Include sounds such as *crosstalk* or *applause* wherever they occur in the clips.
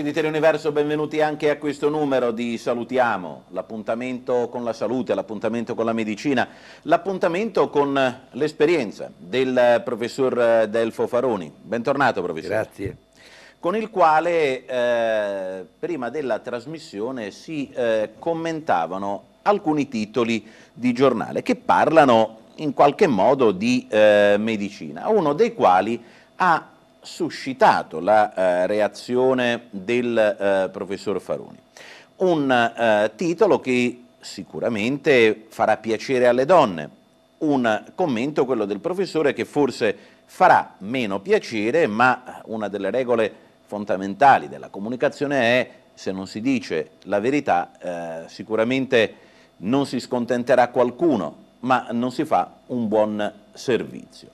amici di Teleuniverso, benvenuti anche a questo numero di Salutiamo, l'appuntamento con la salute, l'appuntamento con la medicina, l'appuntamento con l'esperienza del professor eh, Delfo Faroni. Bentornato professore. Grazie. Con il quale eh, prima della trasmissione si eh, commentavano alcuni titoli di giornale che parlano in qualche modo di eh, medicina, uno dei quali ha suscitato la eh, reazione del eh, professor Faroni. Un eh, titolo che sicuramente farà piacere alle donne, un commento, quello del professore, che forse farà meno piacere, ma una delle regole fondamentali della comunicazione è se non si dice la verità eh, sicuramente non si scontenterà qualcuno, ma non si fa un buon servizio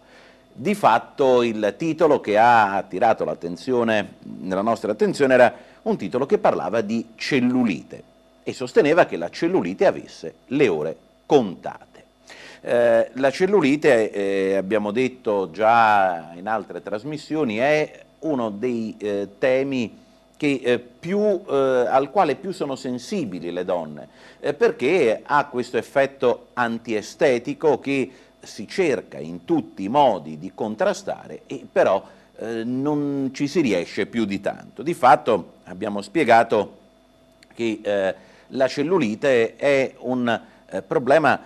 di fatto il titolo che ha attirato l'attenzione, nella nostra attenzione, era un titolo che parlava di cellulite e sosteneva che la cellulite avesse le ore contate. Eh, la cellulite, eh, abbiamo detto già in altre trasmissioni, è uno dei eh, temi che, eh, più, eh, al quale più sono sensibili le donne, eh, perché ha questo effetto antiestetico che si cerca in tutti i modi di contrastare, però eh, non ci si riesce più di tanto. Di fatto abbiamo spiegato che eh, la cellulite è un eh, problema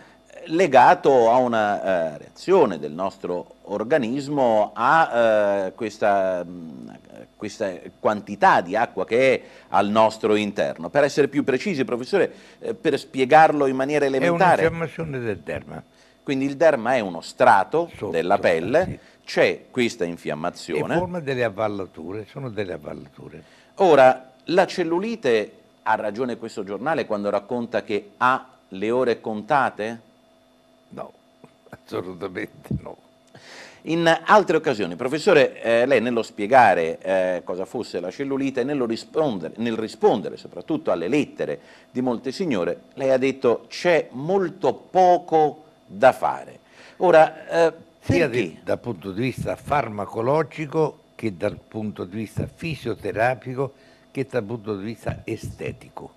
legato a una eh, reazione del nostro organismo a eh, questa, mm, questa, quantità di acqua che è al nostro interno. Per essere più precisi, professore, eh, per spiegarlo in maniera elementare... È un'infiammazione del derma. Quindi il derma è uno strato sotto, della pelle, sì. c'è questa infiammazione. E forma delle avvallature, sono delle avvallature. Ora, la cellulite, ha ragione questo giornale quando racconta che ha le ore contate? No, *laughs* assolutamente no. In altre occasioni, professore, eh, lei nello spiegare eh, cosa fosse la cellulite e rispondere, nel rispondere soprattutto alle lettere di molte signore, lei ha detto c'è molto poco da fare. Ora, eh, sia di, dal punto di vista farmacologico che dal punto di vista fisioterapico che dal punto di vista estetico.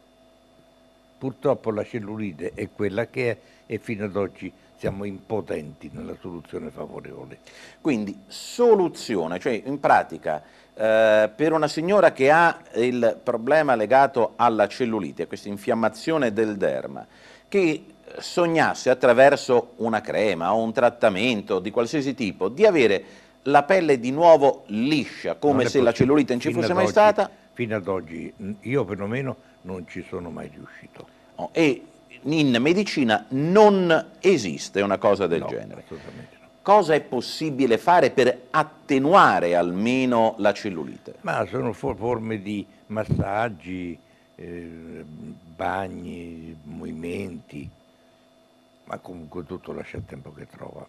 Purtroppo la cellulite è quella che è e fino ad oggi siamo impotenti nella soluzione favorevole. Quindi soluzione, cioè in pratica eh, per una signora che ha il problema legato alla cellulite, questa infiammazione del derma, che sognasse attraverso una crema o un trattamento di qualsiasi tipo di avere la pelle di nuovo liscia, come se la cellulite non ci fosse mai oggi, stata? Fino ad oggi io perlomeno non ci sono mai riuscito. Oh, e in medicina non esiste una cosa del no, genere. Assolutamente no. Cosa è possibile fare per attenuare almeno la cellulite? Ma sono forme di massaggi, eh, bagni, movimenti ma comunque tutto lascia il tempo che trova.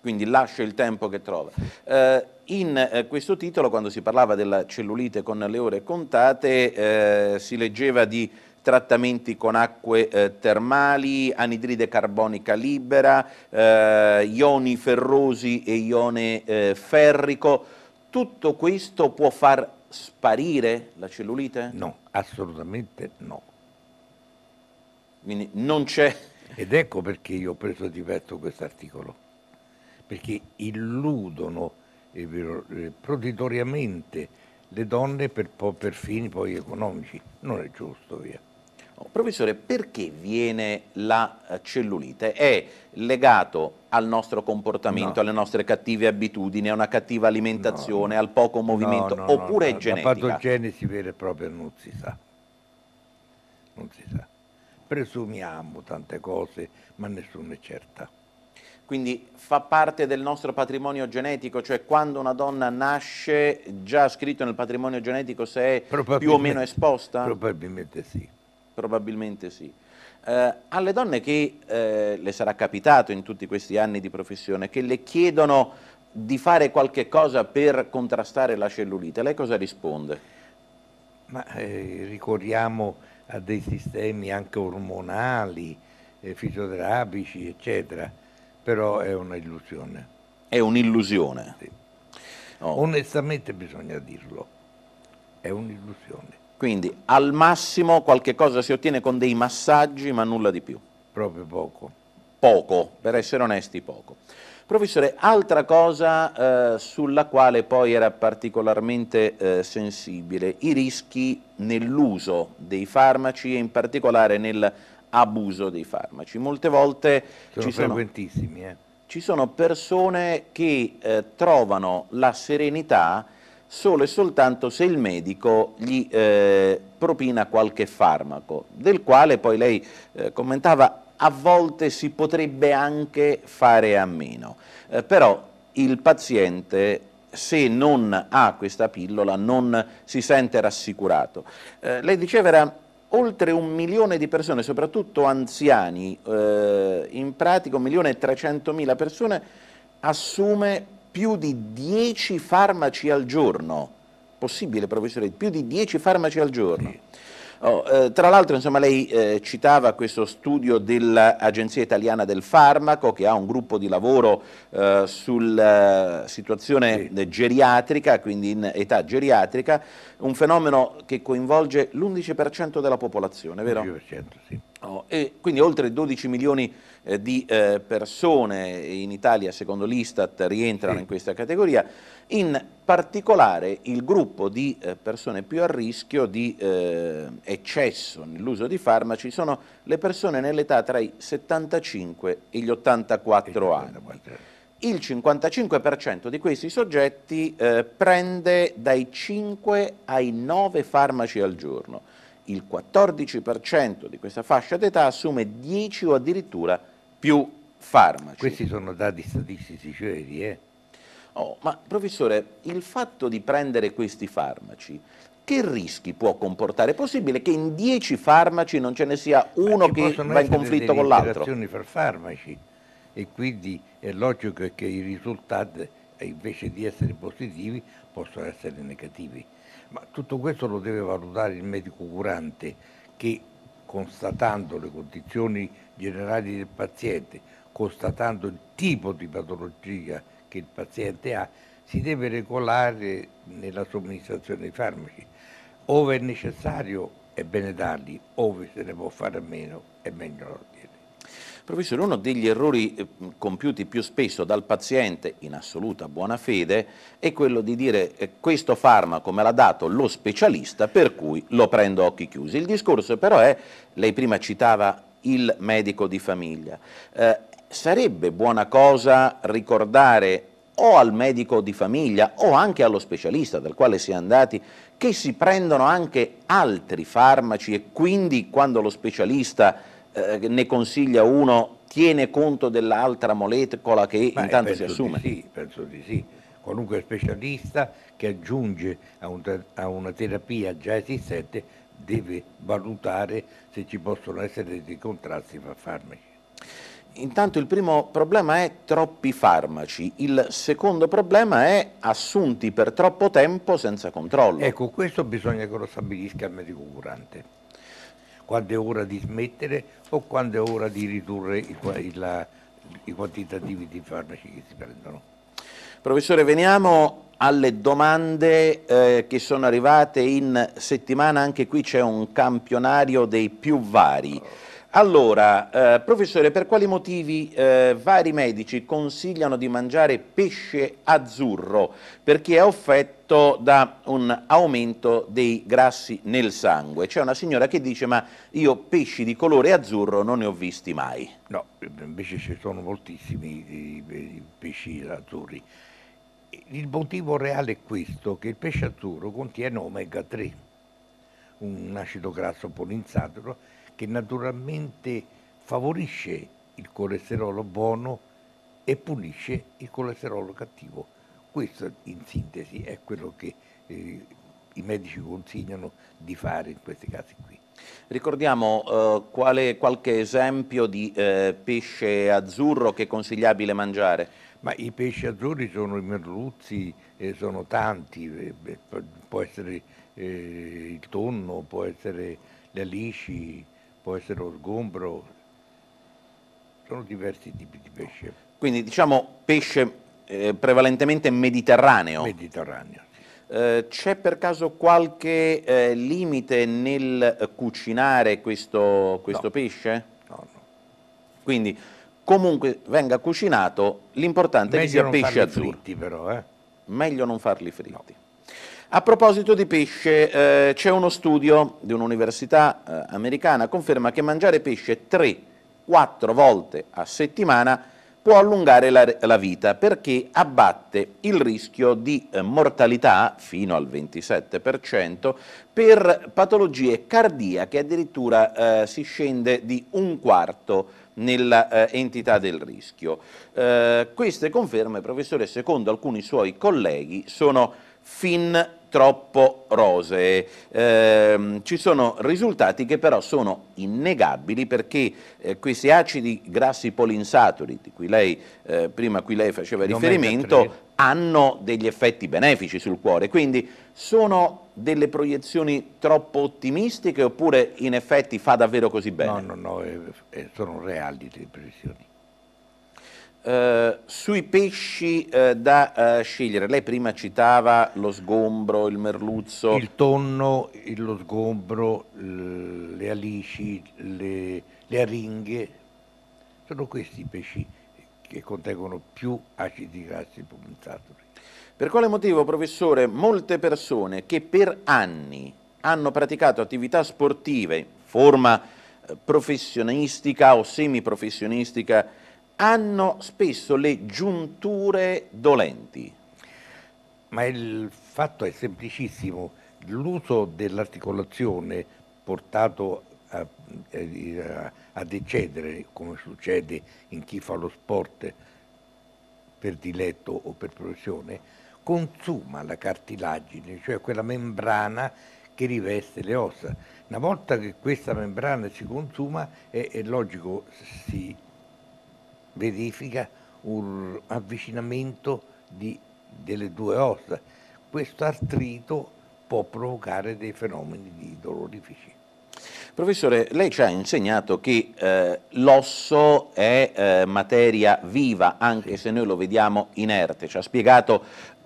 Quindi lascia il tempo che trova. Eh, in eh, questo titolo, quando si parlava della cellulite con le ore contate, eh, si leggeva di trattamenti con acque eh, termali, anidride carbonica libera, eh, ioni ferrosi e ione eh, ferrico. Tutto questo può far sparire la cellulite? No, assolutamente no. Quindi non c'è ed ecco perché io ho preso di petto questo articolo, perché illudono eh, proditoriamente le donne per, per, fini poi economici. Non è giusto, via. Oh, professore, perché viene la eh, cellulite? È legato al nostro comportamento, no. alle nostre cattive abitudini, a una cattiva alimentazione, no, al poco movimento, no, oppure è genetica? La patogenesi vera e propria non si sa. Non si sa presumiamo tante cose, ma nessuno è certa. Quindi fa parte del nostro patrimonio genetico, cioè quando una donna nasce già scritto nel patrimonio genetico se è più o meno esposta? Probabilmente sì. Probabilmente sì. Eh, alle donne che eh, le sarà capitato in tutti questi anni di professione, che le chiedono di fare qualche cosa per contrastare la cellulite, lei cosa risponde? Ma, eh, ricorriamo a dei sistemi anche ormonali, eh, fisioterapici, eccetera, però è un'illusione. È un'illusione? Sì. Oh. Onestamente bisogna dirlo, è un'illusione. Quindi al massimo qualche cosa si ottiene con dei massaggi ma nulla di più? Proprio poco. Poco, per essere onesti poco. Professore, altra cosa eh, sulla quale poi era particolarmente eh, sensibile, i rischi nell'uso dei farmaci e in particolare nell'abuso dei farmaci. Molte volte sono ci frequentissimi, sono, eh. ci sono persone che eh, trovano la serenità solo e soltanto se il medico gli eh, propina qualche farmaco, del quale poi lei eh, commentava a volte si potrebbe anche fare a meno, eh, però il paziente se non ha questa pillola non si sente rassicurato. Eh, lei diceva oltre un milione di persone, soprattutto anziani, eh, in pratica un milione e trecentomila persone assume più di 10 farmaci al giorno. Possibile, professore, più di 10 farmaci al giorno. Sì. Oh, eh, tra l'altro lei eh, citava questo studio dell'Agenzia Italiana del Farmaco che ha un gruppo di lavoro eh, sulla situazione sì. geriatrica, quindi in età geriatrica, un fenomeno che coinvolge l'11% della popolazione, vero? L'11% sì. Oh, quindi oltre 12 milioni di eh, di eh, persone in Italia, secondo l'Istat, rientrano in questa categoria, in particolare il gruppo di eh, persone più a rischio di eh, eccesso nell'uso di farmaci sono le persone nell'età tra i 75 e gli 84 eh, anni. Il 55% di questi soggetti prende dai 5 ai 9 farmaci al giorno il 14% di questa fascia d'età assume 10 o addirittura più farmaci. Questi sono dati statistici seri, eh? Oh, ma professore, il fatto di prendere questi farmaci, che rischi può comportare? È possibile che in dieci farmaci non ce ne sia uno che va in conflitto con l'altro? Ci possono fra farmaci e quindi è logico che i risultati eh, invece di essere positivi possono essere negativi. Ma tutto questo lo deve valutare il medico curante che constatando le condizioni generali del paziente, constatando il tipo di patologia che il paziente ha, si deve regolare nella somministrazione dei farmaci. Ove è necessario è bene darli, ove se ne può fare a meno è meglio non dirli. Professore, uno degli errori eh, compiuti più spesso dal paziente, in assoluta buona fede, è quello di dire eh, questo farmaco me l'ha dato lo specialista, per cui lo prendo a occhi chiusi. Il discorso però è, lei prima citava il medico di famiglia. Eh, sarebbe buona cosa ricordare o al medico di famiglia o anche allo specialista dal quale si è andati che si prendono anche altri farmaci e quindi quando lo specialista eh, ne consiglia uno tiene conto dell'altra molecola che Ma eh, intanto si assume? sì, penso di sì. Qualunque specialista che aggiunge a, un, a una terapia già esistente deve valutare se ci possono essere dei contrasti fra farmaci. Intanto il primo problema è troppi farmaci, il secondo problema è assunti per troppo tempo senza controllo. Ecco, questo bisogna che lo stabilisca il medico curante, quando è ora di smettere o quando è ora di ridurre i, i, la, i quantitativi di farmaci che si prendono. Professore, veniamo alle domande eh, che sono arrivate in settimana, anche qui c'è un campionario dei più vari. Allora, eh, professore, per quali motivi eh, vari medici consigliano di mangiare pesce azzurro? Perché è affetto da un aumento dei grassi nel sangue. C'è una signora che dice, ma io pesci di colore azzurro non ne ho visti mai. No, invece ci sono moltissimi eh, i, pesci azzurri. Il motivo reale è questo, che il pesce azzurro contiene omega 3, un acido grasso polinsaturo che naturalmente favorisce il colesterolo buono e punisce il colesterolo cattivo. Questo in sintesi è quello che eh, i medici consigliano di fare in questi casi qui. Ricordiamo eh, quale, qualche esempio di eh, pesce azzurro che è consigliabile mangiare. Ma i pesci azzurri sono i merluzzi, eh, sono tanti, eh, può essere eh, il tonno, può essere le alici, può essere lo sgombro, sono diversi tipi di pesce. Quindi diciamo pesce eh, prevalentemente mediterraneo. Mediterraneo. Eh, c'è per caso qualche eh, limite nel cucinare questo, questo no. pesce? No, no. Quindi comunque venga cucinato, l'importante è che sia pesce azzurro. non farli Fritti, però, eh? Meglio non farli fritti. A proposito di pesce, eh, c'è uno studio di un'università eh, americana, conferma che mangiare pesce 3-4 volte a settimana può allungare la, la vita perché abbatte il rischio di eh, mortalità fino al 27% per patologie cardiache, addirittura eh, si scende di un quarto nell'entità eh, del rischio. Eh, queste conferme, professore, secondo alcuni suoi colleghi sono fin troppo rosee. Eh, ci sono risultati che però sono innegabili perché eh, questi acidi grassi polinsaturi, di cui lei eh, prima cui lei faceva riferimento, hanno degli effetti benefici sul cuore, quindi sono delle proiezioni troppo ottimistiche oppure in effetti fa davvero così bene? No, no, no, sono reali le proiezioni. Eh, sui pesci eh, da eh, scegliere, lei prima citava lo sgombro, il merluzzo. Il tonno, lo sgombro, le alici, le, le, aringhe, sono questi i pesci che contengono più acidi grassi pominsaturi. Per quale motivo, professore, molte persone che per anni hanno praticato attività sportive, in forma eh, professionistica o semiprofessionistica, hanno spesso le giunture dolenti. Ma il fatto è semplicissimo, l'uso dell'articolazione portato a, eh, a decedere, come succede in chi fa lo sport per diletto o per professione, consuma la cartilagine, cioè quella membrana che riveste le ossa. Una volta che questa membrana si consuma, è, è logico si verifica un avvicinamento di, delle due ossa. Questo artrito può provocare dei fenomeni di dolorifici. Professore, lei ci ha insegnato che eh, l'osso è eh, materia viva, anche sì. se noi lo vediamo inerte. Ci ha spiegato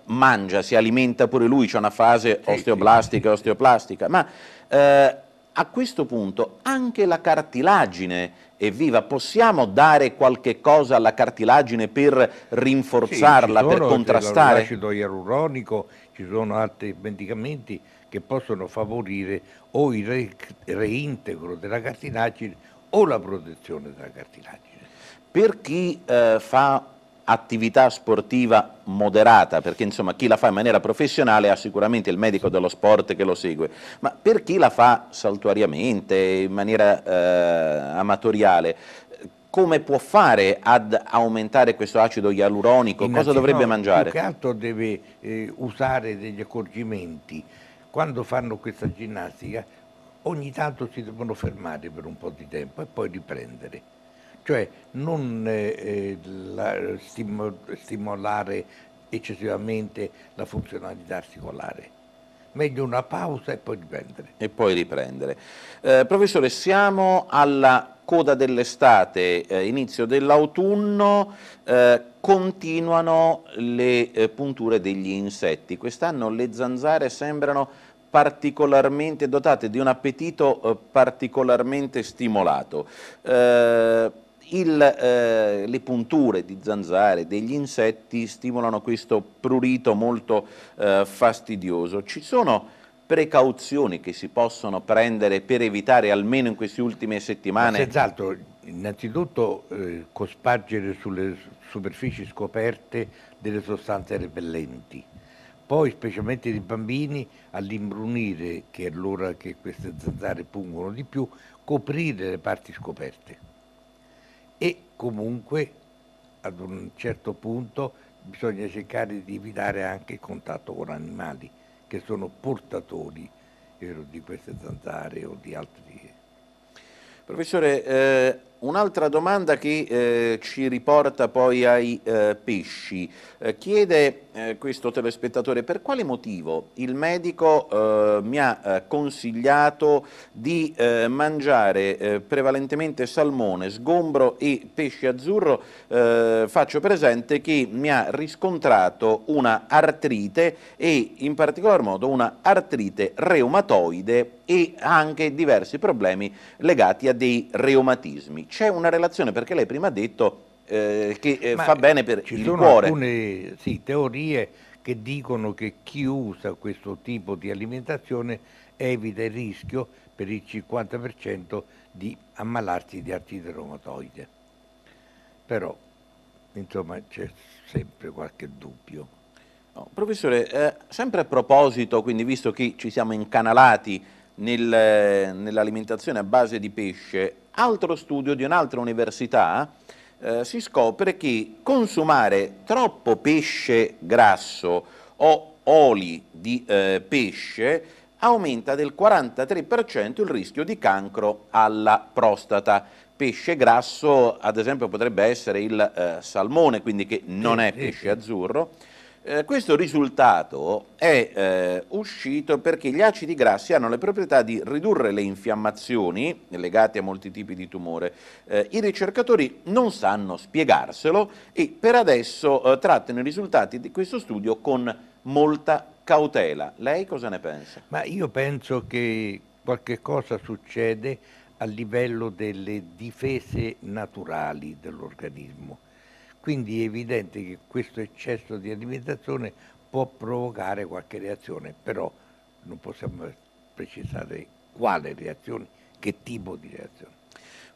mangia, si alimenta pure lui, c'è una fase osteoblastica e osteoplastica, ma eh, a questo punto anche la cartilagine è viva. Possiamo dare qualche cosa alla cartilagine per rinforzarla, sì, per contrastare? C'è l'acido ialuronico, ci sono altri medicamenti che possono favorire o il re reintegro della cartilagine o la protezione della cartilagine. Per chi eh, fa attività sportiva moderata, perché insomma chi la fa in maniera professionale ha sicuramente il medico dello sport che lo segue, ma per chi la fa saltuariamente, in maniera eh, amatoriale, come può fare ad aumentare questo acido ialuronico? Innanzi, Cosa dovrebbe no, mangiare? Più che altro deve eh, usare degli accorgimenti. Quando fanno questa ginnastica ogni tanto si devono fermare per un po' di tempo e poi riprendere cioè non eh, eh la, stimolare eccessivamente la funzionalità articolare. Meglio una pausa e poi riprendere. E poi riprendere. Eh, professore, siamo alla coda dell'estate, eh, inizio dell'autunno, eh, continuano le eh, punture degli insetti. Quest'anno le zanzare sembrano particolarmente dotate di un appetito eh, particolarmente stimolato. Eh, il, eh, le punture di zanzare, degli insetti stimolano questo prurito molto eh, fastidioso. Ci sono precauzioni che si possono prendere per evitare, almeno in queste ultime settimane? Senz'altro, innanzitutto eh, cospargere sulle superfici scoperte delle sostanze repellenti. Poi, specialmente i bambini, all'imbrunire, che è l'ora che queste zanzare pungono di più, coprire le parti scoperte e comunque ad un certo punto bisogna cercare di evitare anche il contatto con animali che sono portatori eh, di queste zanzare o di altri. Professore, eh, Un'altra domanda che eh, ci riporta poi ai eh, pesci. Eh, chiede eh, questo telespettatore per quale motivo il medico eh, mi ha eh, consigliato di mangiare prevalentemente salmone, sgombro e pesce azzurro. faccio presente che mi ha riscontrato una artrite e in particolar modo una artrite reumatoide e anche diversi problemi legati a dei reumatismi c'è una relazione, perché lei prima ha detto eh, che eh, fa bene per il cuore. Ci sono alcune sì, teorie che dicono che chi usa questo tipo di alimentazione evita il rischio per il 50% di ammalarsi di artrite reumatoide. Però, insomma, c'è sempre qualche dubbio. No, professore, eh, sempre a proposito, quindi visto che ci siamo incanalati nel, eh, nell'alimentazione a base di pesce, altro studio di un'altra università eh, si scopre che consumare troppo pesce grasso o oli di eh, pesce aumenta del 43% il rischio di cancro alla prostata. Pesce grasso, ad esempio, potrebbe essere il eh, salmone, quindi che non è pesce azzurro, eh, questo risultato è eh, uscito perché gli acidi grassi hanno le proprietà di ridurre le infiammazioni legate a molti tipi di tumore. Eh, I ricercatori non sanno spiegarselo e per adesso eh, trattano i risultati di questo studio con molta cautela. Lei cosa ne pensa? Ma io penso che qualche cosa succede a livello delle difese naturali dell'organismo quindi è evidente che questo eccesso di alimentazione può provocare qualche reazione, però non possiamo precisare quale reazione, che tipo di reazione.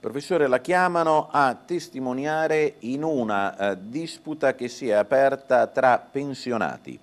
Professore, la chiamano a testimoniare in una eh, disputa che si è aperta tra pensionati,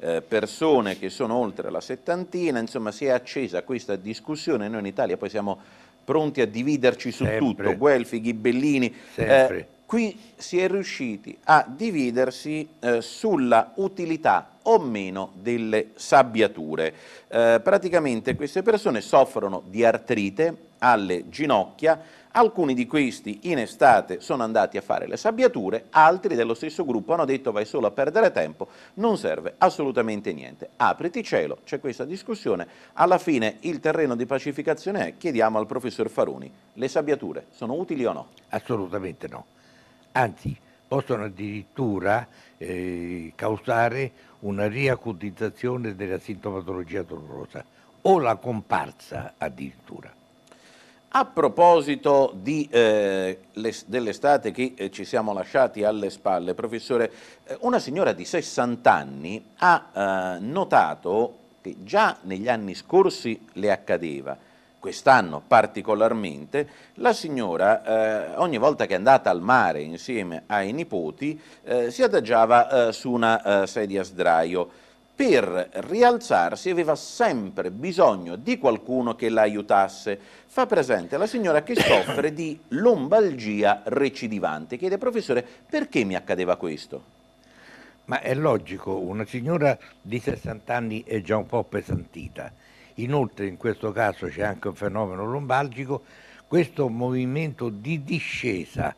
eh, persone che sono oltre la settantina, insomma si è accesa questa discussione, noi in Italia poi siamo pronti a dividerci su Sempre. tutto, Guelfi, Ghibellini. Eh, Sempre. Eh, qui si è riusciti a dividersi eh, sulla utilità o meno delle sabbiature. Eh, praticamente queste persone soffrono di artrite alle ginocchia, alcuni di questi in estate sono andati a fare le sabbiature, altri dello stesso gruppo hanno detto vai solo a perdere tempo, non serve assolutamente niente. Apriti cielo, c'è questa discussione, alla fine il terreno di pacificazione è, chiediamo al professor Faruni, le sabbiature sono utili o no? Assolutamente no anzi possono addirittura eh, causare una riacutizzazione della sintomatologia dolorosa o la comparsa addirittura. A proposito di, eh, dell'estate che eh, ci siamo lasciati alle spalle, professore, eh, una signora di 60 anni ha eh, notato che già negli anni scorsi le accadeva, quest'anno particolarmente, la signora eh, ogni volta che è andata al mare insieme ai nipoti eh, si adagiava eh, su una eh, sedia a sdraio. Per rialzarsi aveva sempre bisogno di qualcuno che la aiutasse. Fa presente la signora che soffre di lombalgia recidivante. Chiede, professore, perché mi accadeva questo? Ma è logico, una signora di 60 anni è già un po' pesantita. Inoltre in questo caso c'è anche un fenomeno lombalgico, questo movimento di discesa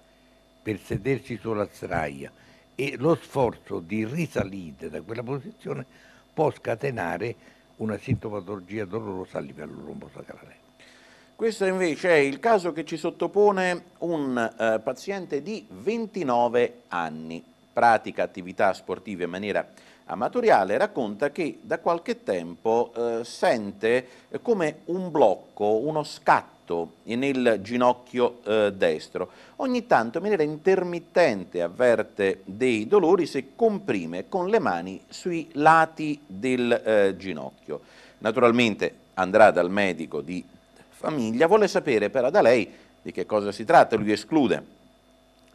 per sedersi sulla sdraia e lo sforzo di risalire da quella posizione può scatenare una sintomatologia dolorosa a livello lombosacrale. Questo invece è il caso che ci sottopone un eh, paziente di 29 anni, pratica attività sportive in maniera amatoriale, racconta che da qualche tempo eh, sente eh, come un blocco, uno scatto nel ginocchio eh, destro. Ogni tanto in maniera intermittente avverte dei dolori se comprime con le mani sui lati del eh, ginocchio. Naturalmente andrà dal medico di famiglia, vuole sapere però da lei di che cosa si tratta, lui esclude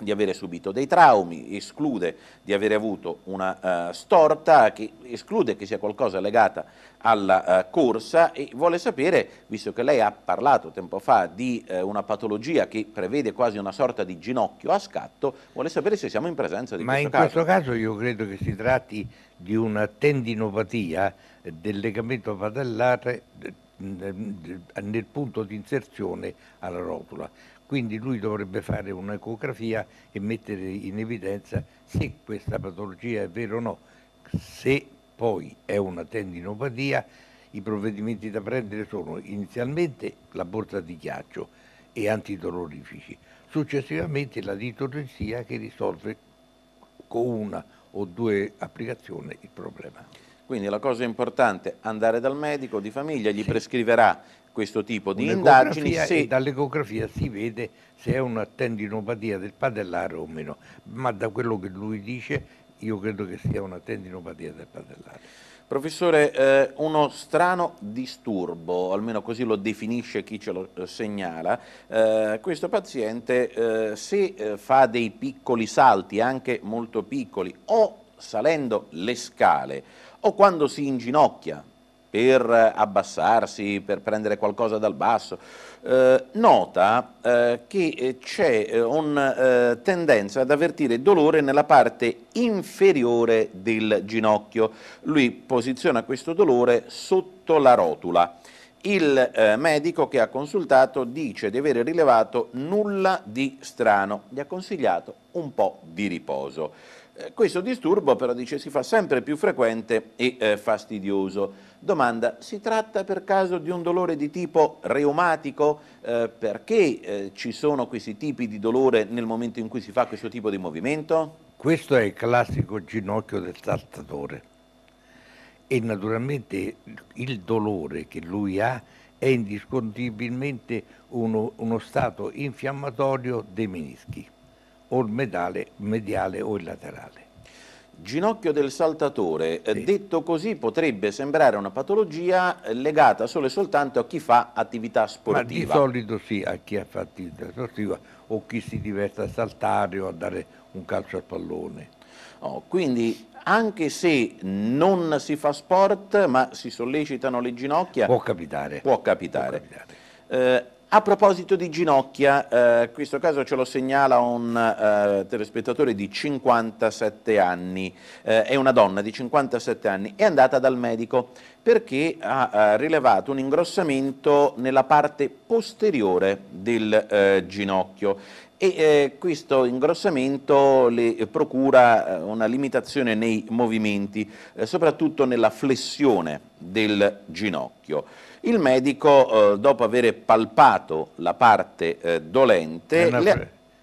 di avere subito dei traumi, esclude di avere avuto una uh, storta, che esclude che sia qualcosa legata alla uh, corsa e vuole sapere, visto che lei ha parlato tempo fa di uh, una patologia che prevede quasi una sorta di ginocchio a scatto, vuole sapere se siamo in presenza di Ma questo caso. Ma in questo caso io credo che si tratti di una tendinopatia del legamento padellare nel punto di inserzione alla rotula. Quindi lui dovrebbe fare un'ecografia e mettere in evidenza se questa patologia è vera o no. Se poi è una tendinopatia, i provvedimenti da prendere sono inizialmente la borsa di ghiaccio e antidolorifici, successivamente la ditorressia che risolve con una o due applicazioni il problema. Quindi la cosa importante è andare dal medico di famiglia, gli sì. prescriverà questo tipo di indagini. Se... Dall'ecografia si vede se è una tendinopatia del padellare o meno, ma da quello che lui dice io credo che sia una tendinopatia del padellare. Professore, eh, uno strano disturbo, almeno così lo definisce chi ce lo eh, segnala, eh, questo paziente eh, se eh, fa dei piccoli salti, anche molto piccoli, o salendo le scale, o quando si inginocchia per abbassarsi, per prendere qualcosa dal basso, eh, nota eh, che eh, c'è eh, una eh, tendenza ad avvertire dolore nella parte inferiore del ginocchio. Lui posiziona questo dolore sotto la rotula. Il eh, medico che ha consultato dice di aver rilevato nulla di strano, gli ha consigliato un po' di riposo. Eh, questo disturbo però dice si fa sempre più frequente e eh, fastidioso. Domanda, si tratta per caso di un dolore di tipo reumatico? Eh, perché eh, ci sono questi tipi di dolore nel momento in cui si fa questo tipo di movimento? Questo è il classico ginocchio del saltatore e naturalmente il dolore che lui ha è indiscutibilmente uno, uno stato infiammatorio dei menischi o il medale, mediale o il laterale. Ginocchio del saltatore, eh, sì. detto così potrebbe sembrare una patologia eh, legata solo e soltanto a chi fa attività sportiva. Ma di solito sì, a chi ha fa attività sportiva o chi si diverte a saltare o a dare un calcio al pallone. Oh, quindi anche se non si fa sport ma si sollecitano le ginocchia... Può capitare. Può capitare. Può capitare. Eh, a proposito di ginocchia, eh, questo caso ce lo segnala un eh, telespettatore di 57 anni, eh, è una donna di 57 anni, è andata dal medico perché ha, ha eh, rilevato un ingrossamento nella parte posteriore del eh, ginocchio e eh, questo ingrossamento le procura una limitazione nei movimenti, soprattutto nella flessione del ginocchio il medico, eh, dopo aver palpato la parte eh, dolente...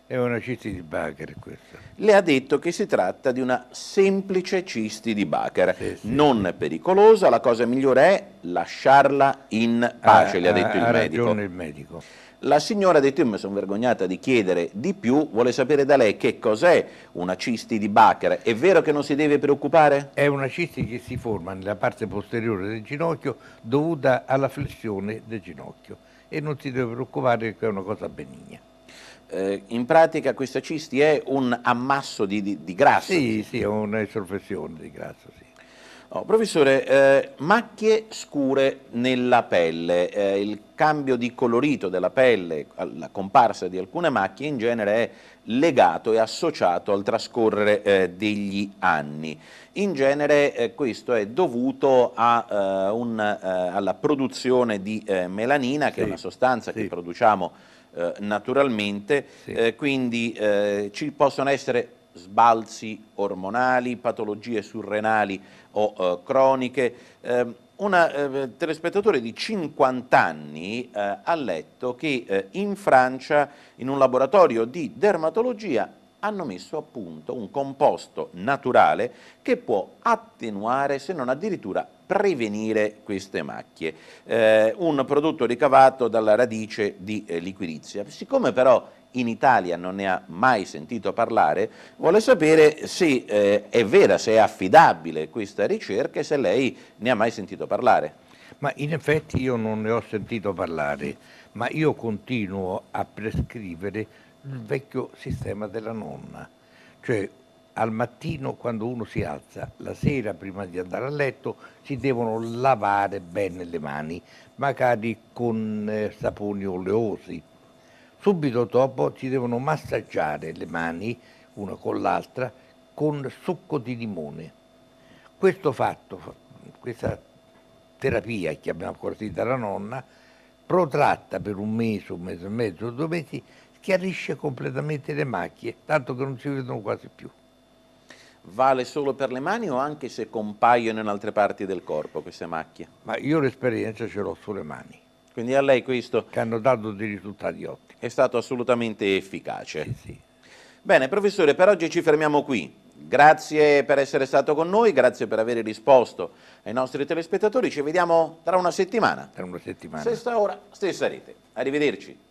È una, una cisti di Bacher questa. Le ha detto che si tratta di una semplice cisti di Bacher, sì, sì, non sì. pericolosa, la cosa migliore è lasciarla in pace, ha, le ha detto ha, il, medico. il medico. La signora ha detto io mi sono vergognata di chiedere di più, vuole sapere da lei che cos'è una cisti di Bacher, è vero che non si deve preoccupare? È una cisti che si forma nella parte posteriore del ginocchio dovuta alla flessione del ginocchio e non si deve preoccupare che è una cosa benigna. Eh, in pratica questa cisti è un ammasso di, di, di grasso? Sì, sì, è una sorfessione di grasso. Sì. Oh, professore, eh, macchie scure nella pelle, eh, il cambio di colorito della pelle, la comparsa di alcune macchie in genere è legato e associato al trascorrere eh, degli anni. In genere eh, questo è dovuto a, eh, un, eh, alla produzione di melanina, che sì. è una sostanza sì. che produciamo naturalmente, sì. quindi ci possono essere sbalzi ormonali, patologie surrenali o eh, croniche. Ehm, una ehm, telespettatore di 50 anni eh, ha letto che eh, in Francia, in un laboratorio di dermatologia, hanno messo a punto un composto naturale che può attenuare, se non addirittura prevenire queste macchie. Eh, un prodotto ricavato dalla radice di eh, liquirizia. Siccome però in Italia non ne ha mai sentito parlare, vuole sapere se eh, è vera, se è affidabile questa ricerca e se lei ne ha mai sentito parlare. Ma in effetti io non ne ho sentito parlare, ma io continuo a prescrivere il vecchio sistema della nonna, cioè al mattino quando uno si alza, la sera prima di andare a letto si devono lavare bene le mani, magari con eh, saponi oleosi. Subito dopo si devono massaggiare le mani una con l'altra con succo di limone. Questo fatto, questa terapia, chiamiamo così dalla nonna, protratta per un mese, un mese e mezzo, due mesi, chiarisce completamente le macchie, tanto che non si vedono quasi più. Vale solo per le mani o anche se compaiono in altre parti del corpo queste macchie? Ma io l'esperienza ce l'ho sulle mani. Quindi a lei questo... Che hanno dato dei risultati ottimi. È stato assolutamente efficace. Sì, sì. Bene, professore, per oggi ci fermiamo qui. Grazie per essere stato con noi, grazie per aver risposto ai nostri telespettatori. Ci vediamo tra una settimana. Tra una settimana. Stessa ora, stessa rete. Arrivederci.